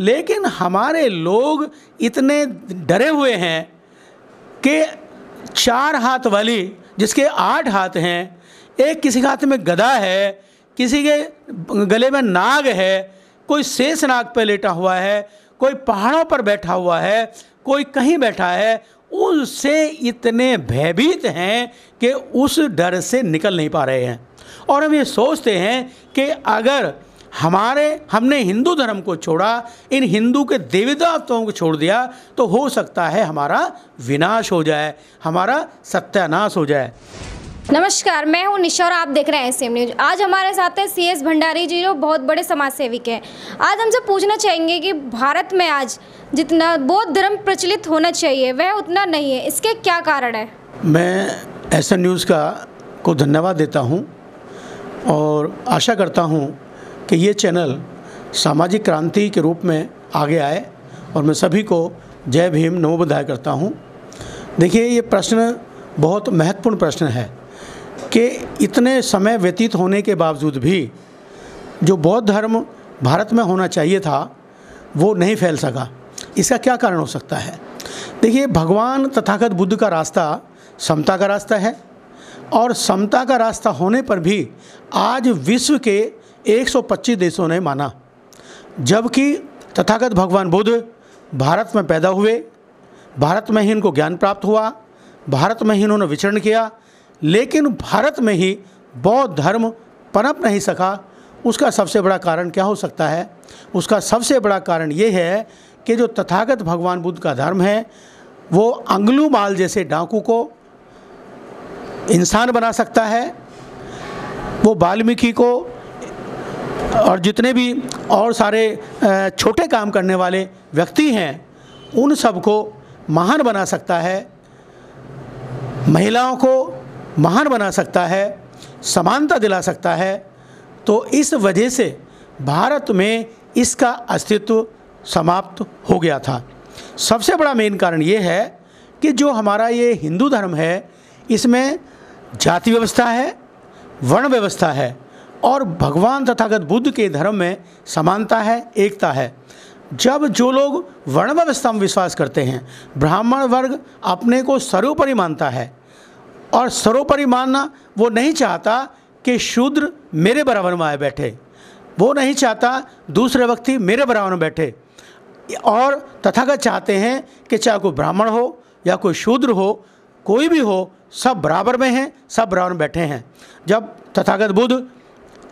लेकिन हमारे लोग इतने डरे हुए हैं कि चार हाथ वाली जिसके आठ हाथ हैं एक किसी के हाथ में गदा है किसी के गले में नाग है कोई शेष नाग पर लेटा हुआ है कोई पहाड़ों पर बैठा हुआ है कोई कहीं बैठा है उससे इतने भयभीत हैं कि उस डर से निकल नहीं पा रहे हैं और हम ये सोचते हैं कि अगर हमारे हमने हिंदू धर्म को छोड़ा इन हिंदू के देवी देवताओं को छोड़ दिया तो हो सकता है हमारा विनाश हो जाए हमारा सत्यानाश हो जाए नमस्कार मैं हूं निशा और आप देख रहे हैं सेम न्यूज आज हमारे साथ है सीएस भंडारी जी जो बहुत बड़े समाज सेविक हैं आज हमसे पूछना चाहेंगे कि भारत में आज जितना बौद्ध धर्म प्रचलित होना चाहिए वह उतना नहीं है इसके क्या कारण है मैं ऐसा न्यूज़ का को धन्यवाद देता हूं और आशा करता हूं कि ये चैनल सामाजिक क्रांति के रूप में आगे आए और मैं सभी को जय भीम नमो बधाई करता हूँ देखिए ये प्रश्न बहुत महत्वपूर्ण प्रश्न है कि इतने समय व्यतीत होने के बावजूद भी जो बौद्ध धर्म भारत में होना चाहिए था वो नहीं फैल सका इसका क्या कारण हो सकता है देखिए भगवान तथागत बुद्ध का रास्ता समता का रास्ता है और समता का रास्ता होने पर भी आज विश्व के 125 देशों ने माना जबकि तथागत भगवान बुद्ध भारत में पैदा हुए भारत में ही इनको ज्ञान प्राप्त हुआ भारत में ही इन्होंने विचरण किया लेकिन भारत में ही बौद्ध धर्म पनप नहीं सका उसका सबसे बड़ा कारण क्या हो सकता है उसका सबसे बड़ा कारण ये है कि जो तथागत भगवान बुद्ध का धर्म है वो अंगलू माल जैसे डाकू को इंसान बना सकता है वो वाल्मीकि को और जितने भी और सारे छोटे काम करने वाले व्यक्ति हैं उन सबको महान बना सकता है महिलाओं को महान बना सकता है समानता दिला सकता है तो इस वजह से भारत में इसका अस्तित्व समाप्त हो गया था सबसे बड़ा मेन कारण ये है कि जो हमारा ये हिंदू धर्म है इसमें जाति व्यवस्था है वर्ण व्यवस्था है और भगवान तथागत बुद्ध के धर्म में समानता है एकता है जब जो लोग वर्ण व्यवस्था में विश्वास करते हैं ब्राह्मण वर्ग अपने को सर्वोपरि मानता है और सर्वोपरि मानना वो नहीं चाहता कि शूद्र मेरे बराबर में आए बैठे वो नहीं चाहता दूसरे व्यक्ति मेरे बराबर में बैठे और तथागत चाहते हैं कि चाहे कोई ब्राह्मण हो या कोई शूद्र हो कोई भी हो सब बराबर में हैं सब बराबर में बैठे हैं जब तथागत बुद्ध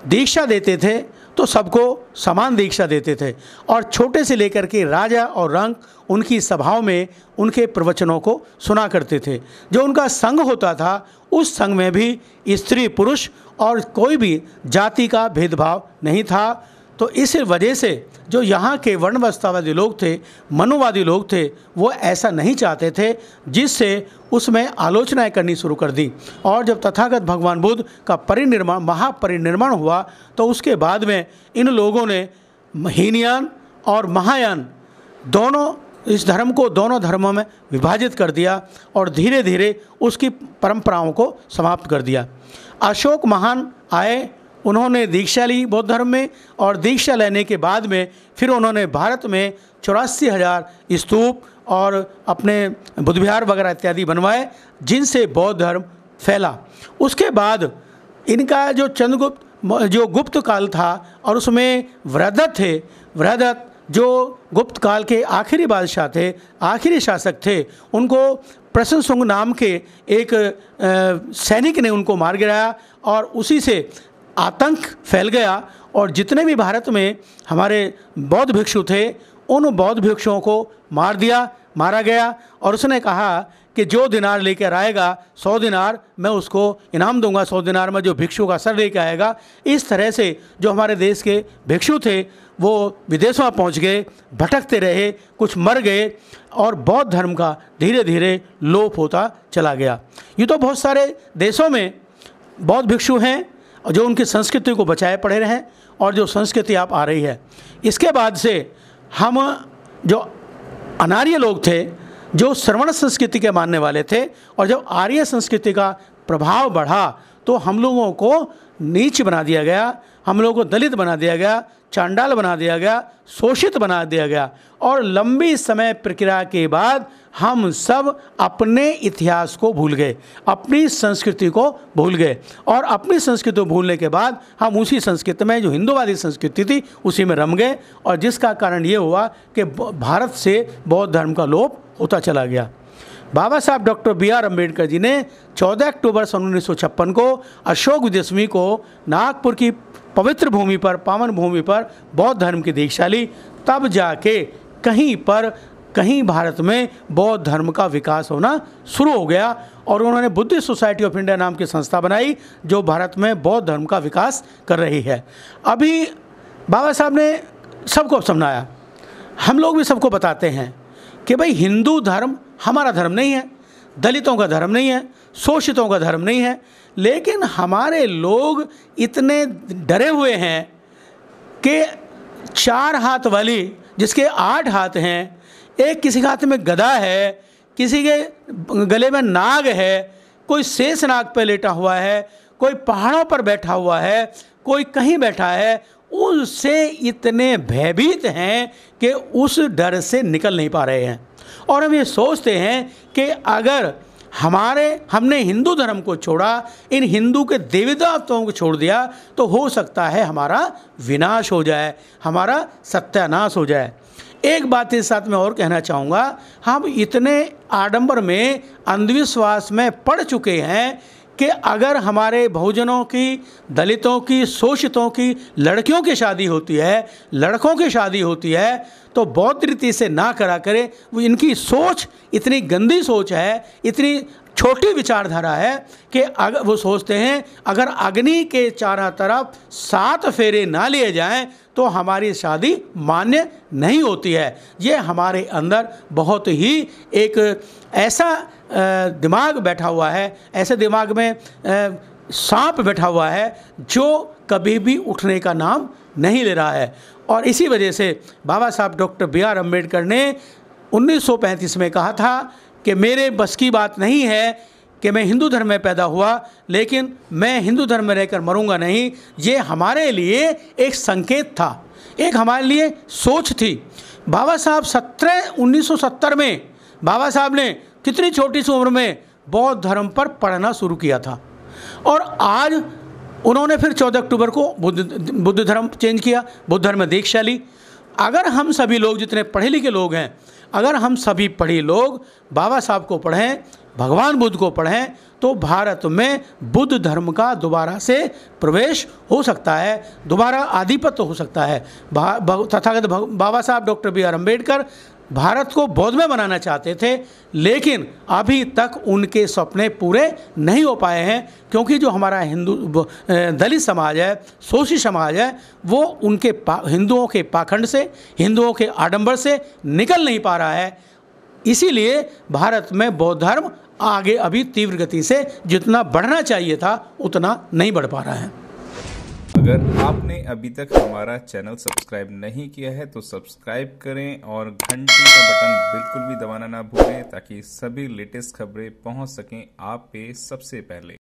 दीक्षा देते थे तो सबको समान दीक्षा देते थे और छोटे से लेकर के राजा और रंग उनकी सभाओं में उनके प्रवचनों को सुना करते थे जो उनका संघ होता था उस संघ में भी स्त्री पुरुष और कोई भी जाति का भेदभाव नहीं था तो इस वजह से जो यहाँ के वर्णवस्थावादी लोग थे मनुवादी लोग थे वो ऐसा नहीं चाहते थे जिससे उसमें आलोचनाएं करनी शुरू कर दी और जब तथागत भगवान बुद्ध का परिनिर्माण महापरिनिर्माण हुआ तो उसके बाद में इन लोगों ने हीनयान और महायान दोनों इस धर्म को दोनों धर्मों में विभाजित कर दिया और धीरे धीरे उसकी परंपराओं को समाप्त कर दिया अशोक महान आए उन्होंने दीक्षा ली बौद्ध धर्म में और दीक्षा लेने के बाद में फिर उन्होंने भारत में चौरासी हज़ार स्तूप और अपने बुद्ध विहार वगैरह इत्यादि बनवाए जिनसे बौद्ध धर्म फैला उसके बाद इनका जो चंद्रगुप्त जो गुप्त काल था और उसमें व्रदत थे वृदत्त जो गुप्त काल के आखिरी बादशाह थे आखिरी शासक थे उनको प्रसन्न नाम के एक सैनिक ने उनको मार गिराया और उसी से आतंक फैल गया और जितने भी भारत में हमारे बौद्ध भिक्षु थे उन बौद्ध भिक्षुओं को मार दिया मारा गया और उसने कहा कि जो दिनार लेकर आएगा सौ दिनार मैं उसको इनाम दूंगा सौ दिनार में जो भिक्षु का सर लेकर आएगा इस तरह से जो हमारे देश के भिक्षु थे वो विदेशों में पहुँच गए भटकते रहे कुछ मर गए और बौद्ध धर्म का धीरे धीरे लोप होता चला गया ये तो बहुत सारे देशों में बौद्ध भिक्षु हैं और जो उनकी संस्कृति को बचाए पड़े रहें और जो संस्कृति आप आ रही है इसके बाद से हम जो अनार्य लोग थे जो श्रवण संस्कृति के मानने वाले थे और जब आर्य संस्कृति का प्रभाव बढ़ा तो हम लोगों को नीच बना दिया गया हम लोगों को दलित बना दिया गया चांडाल बना दिया गया शोषित बना दिया गया और लंबी समय प्रक्रिया के बाद हम सब अपने इतिहास को भूल गए अपनी संस्कृति को भूल गए और अपनी संस्कृति को भूलने के बाद हम उसी संस्कृति में जो हिंदूवादी संस्कृति थी उसी में रम गए और जिसका कारण ये हुआ कि भारत से बौद्ध धर्म का लोप होता चला गया Baba Saheb doctor B R Ambedkar ji ने 14 अक्टूबर सन उन्नीस को अशोक विजयदशमी को नागपुर की पवित्र भूमि पर पावन भूमि पर बौद्ध धर्म की दीक्षा ली तब जाके कहीं पर कहीं भारत में बौद्ध धर्म का विकास होना शुरू हो गया और उन्होंने बुद्धिस्ट सोसाइटी ऑफ इंडिया नाम की संस्था बनाई जो भारत में बौद्ध धर्म का विकास कर रही है अभी बाबा साहब ने सबको समझाया हम लोग भी सबको बताते हैं कि भाई हिंदू धर्म हमारा धर्म नहीं है दलितों का धर्म नहीं है शोषितों का धर्म नहीं है लेकिन हमारे लोग इतने डरे हुए हैं कि चार हाथ वाली जिसके आठ हाथ हैं एक किसी के हाथ में गदा है किसी के गले में नाग है कोई शेष नाग पर लेटा हुआ है कोई पहाड़ों पर बैठा हुआ है कोई कहीं बैठा है उससे इतने भयभीत हैं कि उस डर से निकल नहीं पा रहे हैं और हम ये सोचते हैं कि अगर हमारे हमने हिंदू धर्म को छोड़ा इन हिंदू के देवी देवताओं को छोड़ दिया तो हो सकता है हमारा विनाश हो जाए हमारा सत्यानाश हो जाए एक बात इस साथ में और कहना चाहूँगा हम इतने आडंबर में अंधविश्वास में पड़ चुके हैं कि अगर हमारे बहुजनों की दलितों की शोषितों की लड़कियों की शादी होती है लड़कों की शादी होती है तो बहुत रीति से ना करा करें वो इनकी सोच इतनी गंदी सोच है इतनी छोटी विचारधारा है कि अगर वो सोचते हैं अगर अग्नि के चारों तरफ सात फेरे ना लिए जाएं तो हमारी शादी मान्य नहीं होती है ये हमारे अंदर बहुत ही एक ऐसा दिमाग बैठा हुआ है ऐसे दिमाग में सांप बैठा हुआ है जो कभी भी उठने का नाम नहीं ले रहा है और इसी वजह से बाबा Saheb doctor B R Ambedkar ने 1935 में कहा था कि मेरे बस की बात नहीं है कि मैं हिंदू धर्म में पैदा हुआ लेकिन मैं हिंदू धर्म में रहकर मरूंगा नहीं ये हमारे लिए एक संकेत था एक हमारे लिए सोच थी बाबा साहब सत्रह उन्नीस में बाबा साहब ने कितनी छोटी सी उम्र में बौद्ध धर्म पर पढ़ना शुरू किया था और आज उन्होंने फिर 14 अक्टूबर को बुद्ध बुद्ध धर्म चेंज किया बुद्ध धर्म दीक्षा ली अगर हम सभी लोग जितने पढ़े लिखे लोग हैं अगर हम सभी पढ़े लोग बाबा साहब को पढ़ें भगवान बुद्ध को पढ़ें तो भारत में बुद्ध धर्म का दोबारा से प्रवेश हो सकता है दोबारा आधिपत्य हो सकता है Tathagata Baba Saheb doctor B R Ambedkar Bharat को बौद्ध में बनाना चाहते थे लेकिन अभी तक उनके सपने पूरे नहीं हो पाए हैं क्योंकि जो हमारा हिंदू दलित समाज है शोषी समाज है वो उनके हिंदुओं के पाखंड से हिंदुओं के आडंबर से निकल नहीं पा रहा है इसीलिए भारत में बौद्ध धर्म आगे अभी तीव्र गति से जितना बढ़ना चाहिए था उतना नहीं बढ़ पा रहा है अगर आपने अभी तक हमारा चैनल सब्सक्राइब नहीं किया है तो सब्सक्राइब करें और घंटी का बटन बिल्कुल भी दबाना ना भूलें ताकि सभी लेटेस्ट खबरें पहुंच सकें आप पे सबसे पहले